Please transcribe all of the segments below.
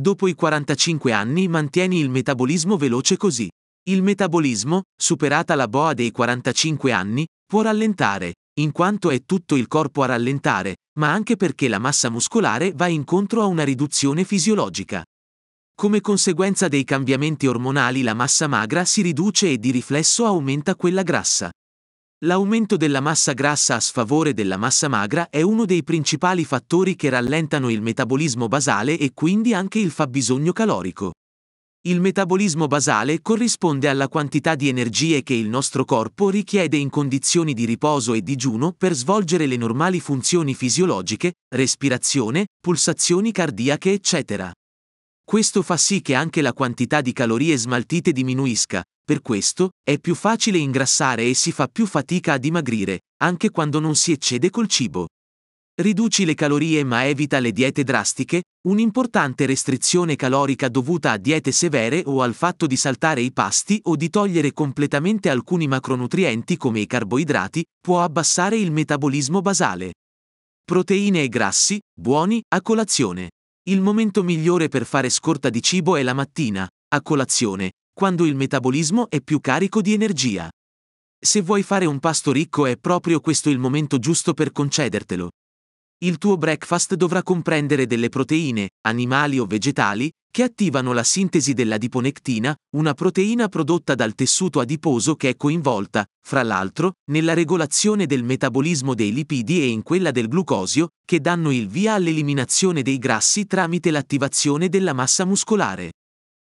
Dopo i 45 anni mantieni il metabolismo veloce così. Il metabolismo, superata la boa dei 45 anni, può rallentare, in quanto è tutto il corpo a rallentare, ma anche perché la massa muscolare va incontro a una riduzione fisiologica. Come conseguenza dei cambiamenti ormonali la massa magra si riduce e di riflesso aumenta quella grassa. L'aumento della massa grassa a sfavore della massa magra è uno dei principali fattori che rallentano il metabolismo basale e quindi anche il fabbisogno calorico. Il metabolismo basale corrisponde alla quantità di energie che il nostro corpo richiede in condizioni di riposo e digiuno per svolgere le normali funzioni fisiologiche, respirazione, pulsazioni cardiache, eccetera. Questo fa sì che anche la quantità di calorie smaltite diminuisca, per questo è più facile ingrassare e si fa più fatica a dimagrire, anche quando non si eccede col cibo. Riduci le calorie ma evita le diete drastiche, un'importante restrizione calorica dovuta a diete severe o al fatto di saltare i pasti o di togliere completamente alcuni macronutrienti come i carboidrati, può abbassare il metabolismo basale. Proteine e grassi, buoni, a colazione. Il momento migliore per fare scorta di cibo è la mattina, a colazione, quando il metabolismo è più carico di energia. Se vuoi fare un pasto ricco è proprio questo il momento giusto per concedertelo. Il tuo breakfast dovrà comprendere delle proteine, animali o vegetali, che attivano la sintesi dell'adiponectina, una proteina prodotta dal tessuto adiposo che è coinvolta, fra l'altro, nella regolazione del metabolismo dei lipidi e in quella del glucosio, che danno il via all'eliminazione dei grassi tramite l'attivazione della massa muscolare.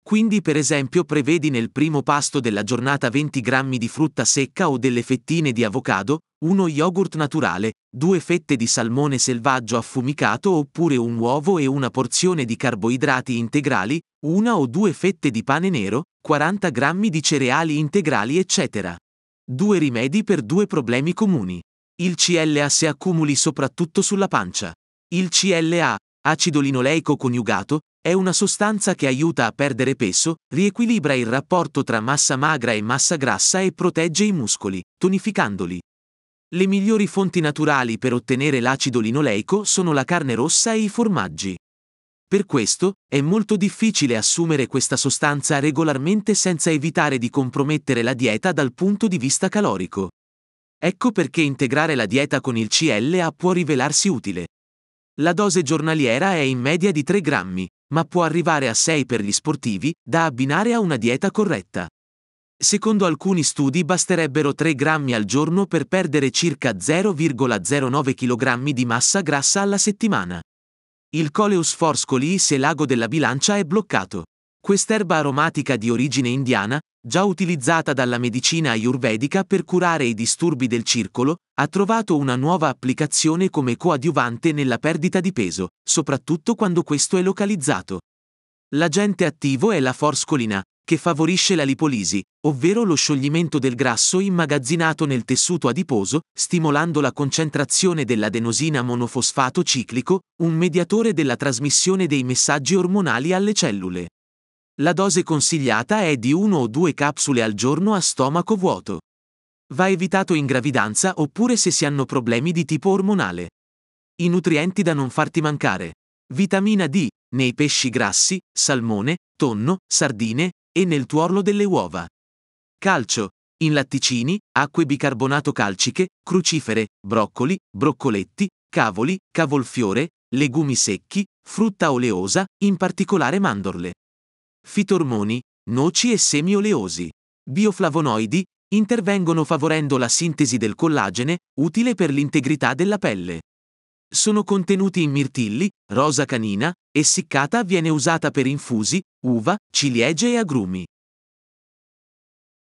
Quindi per esempio prevedi nel primo pasto della giornata 20 grammi di frutta secca o delle fettine di avocado, uno yogurt naturale, due fette di salmone selvaggio affumicato oppure un uovo e una porzione di carboidrati integrali, una o due fette di pane nero, 40 grammi di cereali integrali eccetera. Due rimedi per due problemi comuni. Il CLA se accumuli soprattutto sulla pancia. Il CLA, acido linoleico coniugato, è una sostanza che aiuta a perdere peso, riequilibra il rapporto tra massa magra e massa grassa e protegge i muscoli, tonificandoli. Le migliori fonti naturali per ottenere l'acido linoleico sono la carne rossa e i formaggi. Per questo, è molto difficile assumere questa sostanza regolarmente senza evitare di compromettere la dieta dal punto di vista calorico. Ecco perché integrare la dieta con il CLA può rivelarsi utile. La dose giornaliera è in media di 3 grammi, ma può arrivare a 6 per gli sportivi, da abbinare a una dieta corretta. Secondo alcuni studi basterebbero 3 grammi al giorno per perdere circa 0,09 kg di massa grassa alla settimana. Il coleus forscoli se l'ago della bilancia è bloccato. Quest'erba aromatica di origine indiana, già utilizzata dalla medicina ayurvedica per curare i disturbi del circolo, ha trovato una nuova applicazione come coadiuvante nella perdita di peso, soprattutto quando questo è localizzato. L'agente attivo è la forscolina, che favorisce la lipolisi, ovvero lo scioglimento del grasso immagazzinato nel tessuto adiposo, stimolando la concentrazione dell'adenosina monofosfato ciclico, un mediatore della trasmissione dei messaggi ormonali alle cellule. La dose consigliata è di 1 o 2 capsule al giorno a stomaco vuoto. Va evitato in gravidanza oppure se si hanno problemi di tipo ormonale. I nutrienti da non farti mancare. Vitamina D, nei pesci grassi, salmone, tonno, sardine e nel tuorlo delle uova. Calcio, in latticini, acque bicarbonato calciche, crucifere, broccoli, broccoletti, cavoli, cavolfiore, legumi secchi, frutta oleosa, in particolare mandorle fitormoni, noci e semi oleosi. Bioflavonoidi intervengono favorendo la sintesi del collagene, utile per l'integrità della pelle. Sono contenuti in mirtilli, rosa canina, essiccata viene usata per infusi, uva, ciliegie e agrumi.